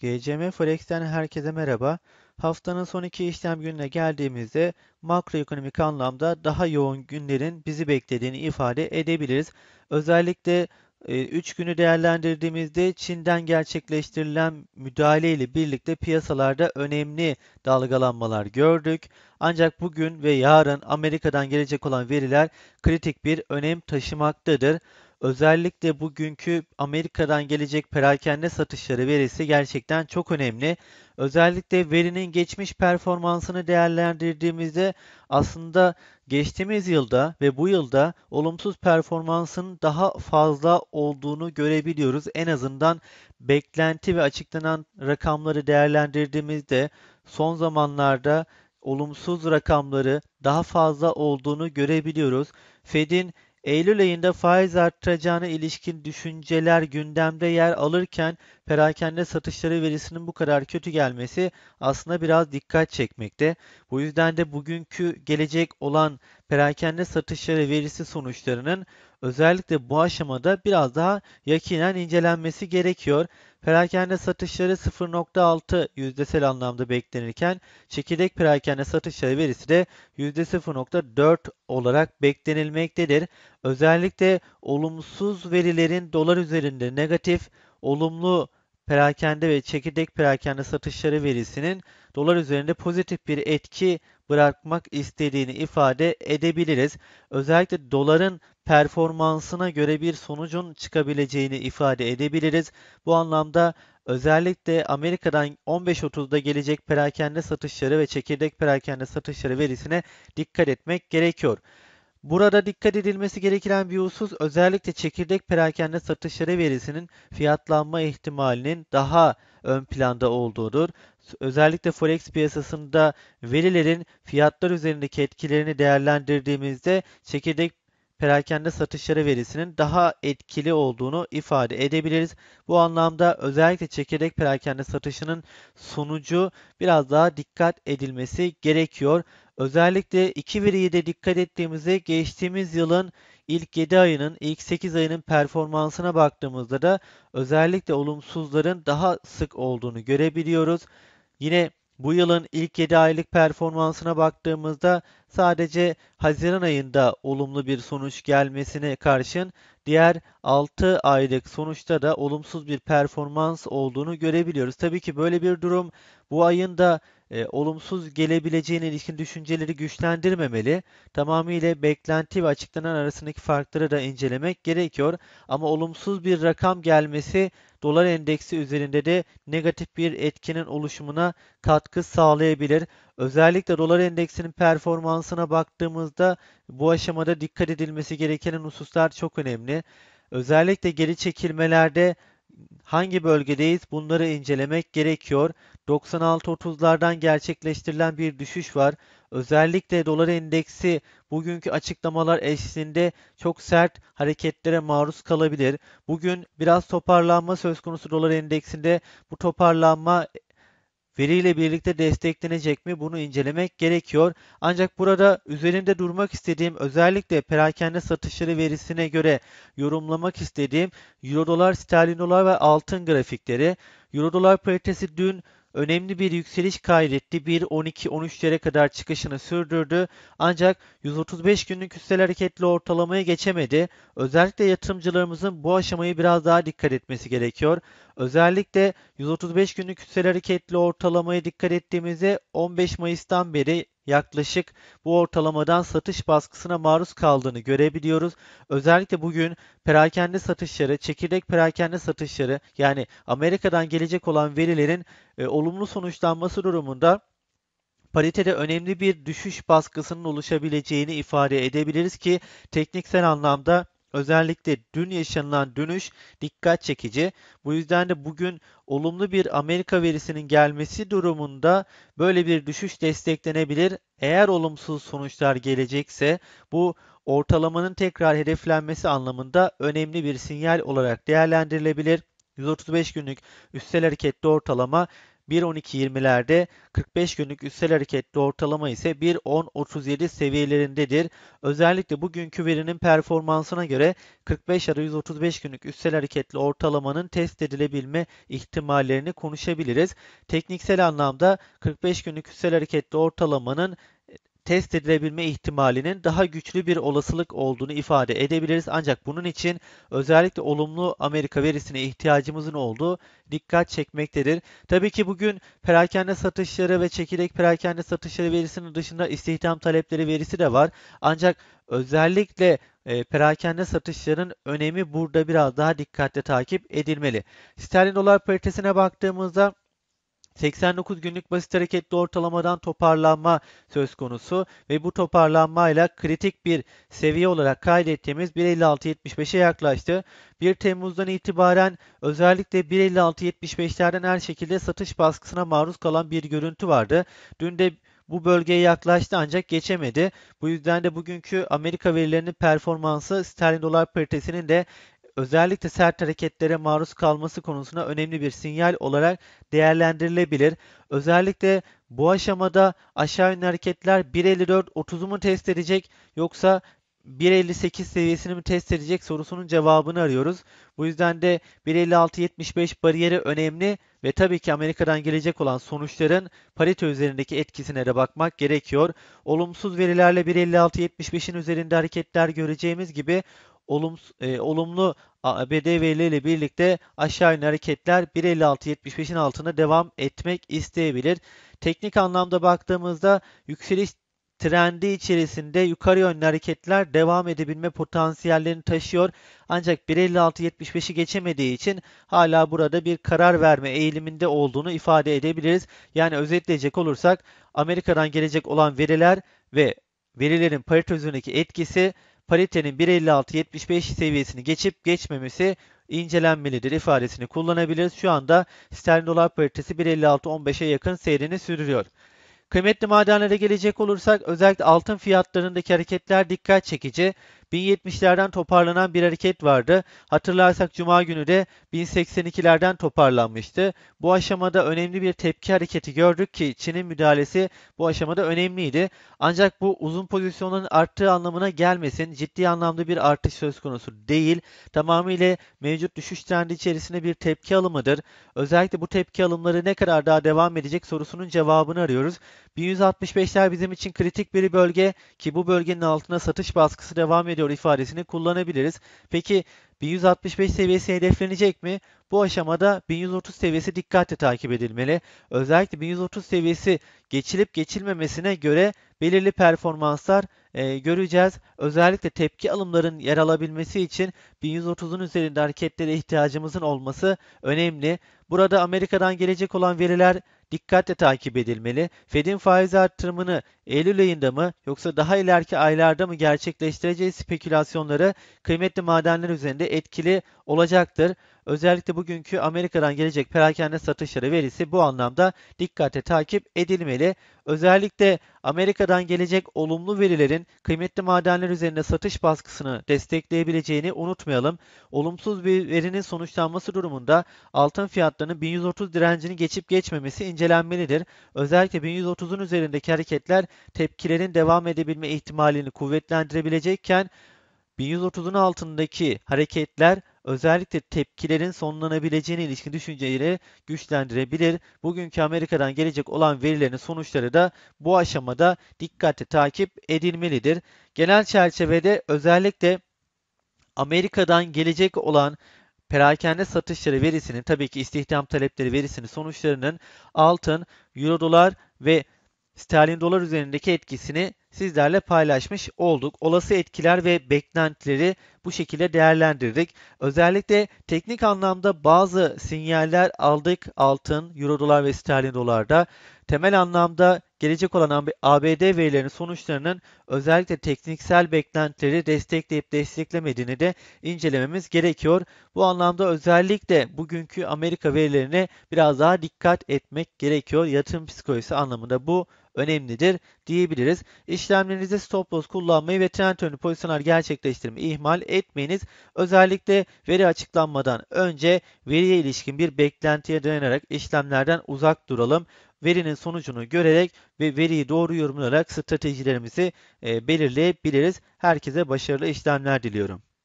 GCM Forex'ten herkese merhaba. Haftanın son iki işlem gününe geldiğimizde makroekonomik anlamda daha yoğun günlerin bizi beklediğini ifade edebiliriz. Özellikle 3 e, günü değerlendirdiğimizde Çin'den gerçekleştirilen müdahale ile birlikte piyasalarda önemli dalgalanmalar gördük. Ancak bugün ve yarın Amerika'dan gelecek olan veriler kritik bir önem taşımaktadır. Özellikle bugünkü Amerika'dan gelecek perakende satışları verisi gerçekten çok önemli. Özellikle verinin geçmiş performansını değerlendirdiğimizde aslında geçtiğimiz yılda ve bu yılda olumsuz performansın daha fazla olduğunu görebiliyoruz. En azından beklenti ve açıklanan rakamları değerlendirdiğimizde son zamanlarda olumsuz rakamları daha fazla olduğunu görebiliyoruz. Fed'in Eylül ayında faiz arttıracağına ilişkin düşünceler gündemde yer alırken perakende satışları verisinin bu kadar kötü gelmesi aslında biraz dikkat çekmekte. Bu yüzden de bugünkü gelecek olan perakende satışları verisi sonuçlarının Özellikle bu aşamada biraz daha yakinen incelenmesi gerekiyor. Perakende satışları 0.6 yüzdesel anlamda beklenirken çekirdek perakende satışları verisi de %0.4 olarak beklenilmektedir. Özellikle olumsuz verilerin dolar üzerinde negatif, olumlu perakende ve çekirdek perakende satışları verisinin dolar üzerinde pozitif bir etki bırakmak istediğini ifade edebiliriz. Özellikle doların performansına göre bir sonucun çıkabileceğini ifade edebiliriz. Bu anlamda özellikle Amerika'dan 15.30'da gelecek perakende satışları ve çekirdek perakende satışları verisine dikkat etmek gerekiyor. Burada dikkat edilmesi gereken bir husus özellikle çekirdek perakende satışları verisinin fiyatlanma ihtimalinin daha ön planda olduğudur. Özellikle forex piyasasında verilerin fiyatlar üzerindeki etkilerini değerlendirdiğimizde çekirdek perakende satışları verisinin daha etkili olduğunu ifade edebiliriz. Bu anlamda özellikle çekirdek perakende satışının sonucu biraz daha dikkat edilmesi gerekiyor. Özellikle iki veriyi de dikkat ettiğimizde geçtiğimiz yılın ilk 7 ayının, ilk 8 ayının performansına baktığımızda da özellikle olumsuzların daha sık olduğunu görebiliyoruz. Yine bu yılın ilk 7 aylık performansına baktığımızda sadece Haziran ayında olumlu bir sonuç gelmesine karşın diğer 6 aydaki sonuçta da olumsuz bir performans olduğunu görebiliyoruz. Tabii ki böyle bir durum bu ayın da e, olumsuz gelebileceğine ilişkin düşünceleri güçlendirmemeli. Tamamıyla beklenti ve açıklanan arasındaki farkları da incelemek gerekiyor. Ama olumsuz bir rakam gelmesi dolar endeksi üzerinde de negatif bir etkinin oluşumuna katkı sağlayabilir. Özellikle dolar endeksinin performansına baktığımızda bu aşamada dikkat edilmesi gereken hususlar çok önemli. Özellikle geri çekilmelerde hangi bölgedeyiz bunları incelemek gerekiyor. 96.30'lardan gerçekleştirilen bir düşüş var. Özellikle dolar endeksi bugünkü açıklamalar eşliğinde çok sert hareketlere maruz kalabilir. Bugün biraz toparlanma söz konusu dolar endeksinde bu toparlanma veriyle birlikte desteklenecek mi bunu incelemek gerekiyor. Ancak burada üzerinde durmak istediğim özellikle perakende satışları verisine göre yorumlamak istediğim euro dolar, sterlin dolar ve altın grafikleri. Euro dolar paritesi dün önemli bir yükseliş kaydetti. 1.12-13'lere kadar çıkışını sürdürdü. Ancak 135 günlük üstel hareketli ortalamaya geçemedi. Özellikle yatırımcılarımızın bu aşamayı biraz daha dikkat etmesi gerekiyor. Özellikle 135 günlük küresel hareketli ortalamaya dikkat ettiğimizde 15 Mayıs'tan beri yaklaşık bu ortalamadan satış baskısına maruz kaldığını görebiliyoruz. Özellikle bugün perakende satışları, çekirdek perakende satışları yani Amerika'dan gelecek olan verilerin e, olumlu sonuçlanması durumunda paritede önemli bir düşüş baskısının oluşabileceğini ifade edebiliriz ki tekniksel anlamda Özellikle dün yaşanılan dönüş dikkat çekici. Bu yüzden de bugün olumlu bir Amerika verisinin gelmesi durumunda böyle bir düşüş desteklenebilir. Eğer olumsuz sonuçlar gelecekse bu ortalamanın tekrar hedeflenmesi anlamında önemli bir sinyal olarak değerlendirilebilir. 135 günlük üstel hareketli ortalama 1.12.20'lerde 45 günlük üstel hareketli ortalama ise 1.10.37 seviyelerindedir. Özellikle bugünkü verinin performansına göre 45 ara 135 günlük üstel hareketli ortalamanın test edilebilme ihtimallerini konuşabiliriz. Tekniksel anlamda 45 günlük üstel hareketli ortalamanın test edilebilme ihtimalinin daha güçlü bir olasılık olduğunu ifade edebiliriz. Ancak bunun için özellikle olumlu Amerika verisine ihtiyacımızın olduğu dikkat çekmektedir. Tabii ki bugün perakende satışları ve çekirdek perakende satışları verisinin dışında istihdam talepleri verisi de var. Ancak özellikle e, perakende satışların önemi burada biraz daha dikkatle takip edilmeli. Sterlin dolar paritesine baktığımızda 89 günlük basit hareketli ortalamadan toparlanma söz konusu ve bu toparlanmayla kritik bir seviye olarak kaydettiğimiz 1.56.75'e yaklaştı. 1 Temmuz'dan itibaren özellikle 1.56.75'lerden her şekilde satış baskısına maruz kalan bir görüntü vardı. Dün de bu bölgeye yaklaştı ancak geçemedi. Bu yüzden de bugünkü Amerika verilerinin performansı sterlin dolar paritesinin de özellikle sert hareketlere maruz kalması konusuna önemli bir sinyal olarak değerlendirilebilir. Özellikle bu aşamada aşağı yönlü hareketler 1.54-30'u mu test edecek yoksa 1.58 seviyesini mi test edecek sorusunun cevabını arıyoruz. Bu yüzden de 1.56-75 bariyeri önemli ve tabii ki Amerika'dan gelecek olan sonuçların parite üzerindeki etkisine de bakmak gerekiyor. Olumsuz verilerle 1.56-75'in üzerinde hareketler göreceğimiz gibi e, olumlu ABD ile birlikte aşağı yönlü hareketler 1.56.75'in altına devam etmek isteyebilir. Teknik anlamda baktığımızda yükseliş trendi içerisinde yukarı yönlü hareketler devam edebilme potansiyellerini taşıyor. Ancak 1.56.75'i geçemediği için hala burada bir karar verme eğiliminde olduğunu ifade edebiliriz. Yani özetleyecek olursak Amerika'dan gelecek olan veriler ve verilerin parite üzerindeki etkisi paritenin 1.56-75 seviyesini geçip geçmemesi incelenmelidir ifadesini kullanabiliriz. Şu anda sterlin dolar paritesi 1.56-15'e yakın seyrini sürdürüyor. Kıymetli madenlere gelecek olursak özellikle altın fiyatlarındaki hareketler dikkat çekici. 1070'lerden toparlanan bir hareket vardı. Hatırlarsak cuma günü de 1082'lerden toparlanmıştı. Bu aşamada önemli bir tepki hareketi gördük ki Çin'in müdahalesi bu aşamada önemliydi. Ancak bu uzun pozisyonların arttığı anlamına gelmesin. Ciddi anlamda bir artış söz konusu değil. Tamamıyla mevcut düşüş trendi içerisinde bir tepki alımıdır. Özellikle bu tepki alımları ne kadar daha devam edecek sorusunun cevabını arıyoruz. 1165'ler bizim için kritik bir bölge ki bu bölgenin altına satış baskısı devam ediyor ediyor ifadesini kullanabiliriz. Peki 1165 seviyesi hedeflenecek mi? Bu aşamada 1130 seviyesi dikkatle takip edilmeli. Özellikle 1130 seviyesi geçilip geçilmemesine göre belirli performanslar e, göreceğiz. Özellikle tepki alımların yer alabilmesi için 1130'un üzerinde hareketlere ihtiyacımızın olması önemli. Burada Amerika'dan gelecek olan veriler dikkatle takip edilmeli. Fed'in faiz artırımını Eylül ayında mı yoksa daha ileriki aylarda mı gerçekleştireceği spekülasyonları kıymetli madenler üzerinde etkili olacaktır. Özellikle bugünkü Amerika'dan gelecek perakende satışları verisi bu anlamda dikkate takip edilmeli. Özellikle Amerika'dan gelecek olumlu verilerin kıymetli madenler üzerinde satış baskısını destekleyebileceğini unutmayalım. Olumsuz bir verinin sonuçlanması durumunda altın fiyatlarının 1130 direncini geçip geçmemesi incelenmelidir. Özellikle 1130'un üzerindeki hareketler tepkilerin devam edebilme ihtimalini kuvvetlendirebilecekken 1130'un altındaki hareketler özellikle tepkilerin sonlanabileceğine ilişkin düşünceleri güçlendirebilir. Bugünkü Amerika'dan gelecek olan verilerin sonuçları da bu aşamada dikkatli takip edilmelidir. Genel çerçevede özellikle Amerika'dan gelecek olan perakende satışları verisinin tabii ki istihdam talepleri verisinin sonuçlarının altın, euro dolar ve sterlin dolar üzerindeki etkisini sizlerle paylaşmış olduk. Olası etkiler ve beklentileri bu şekilde değerlendirdik. Özellikle teknik anlamda bazı sinyaller aldık altın, euro dolar ve sterlin dolarda. Temel anlamda gelecek olan ABD verilerinin sonuçlarının özellikle tekniksel beklentileri destekleyip desteklemediğini de incelememiz gerekiyor. Bu anlamda özellikle bugünkü Amerika verilerine biraz daha dikkat etmek gerekiyor. Yatırım psikolojisi anlamında bu önemlidir diyebiliriz. İşlemlerinizde stop loss kullanmayı ve trend yönlü pozisyonlar gerçekleştirmeyi ihmal etmeyiniz. Özellikle veri açıklanmadan önce veriye ilişkin bir beklentiye dayanarak işlemlerden uzak duralım verinin sonucunu görerek ve veriyi doğru yorumlayarak stratejilerimizi e, belirleyebiliriz. Herkese başarılı işlemler diliyorum.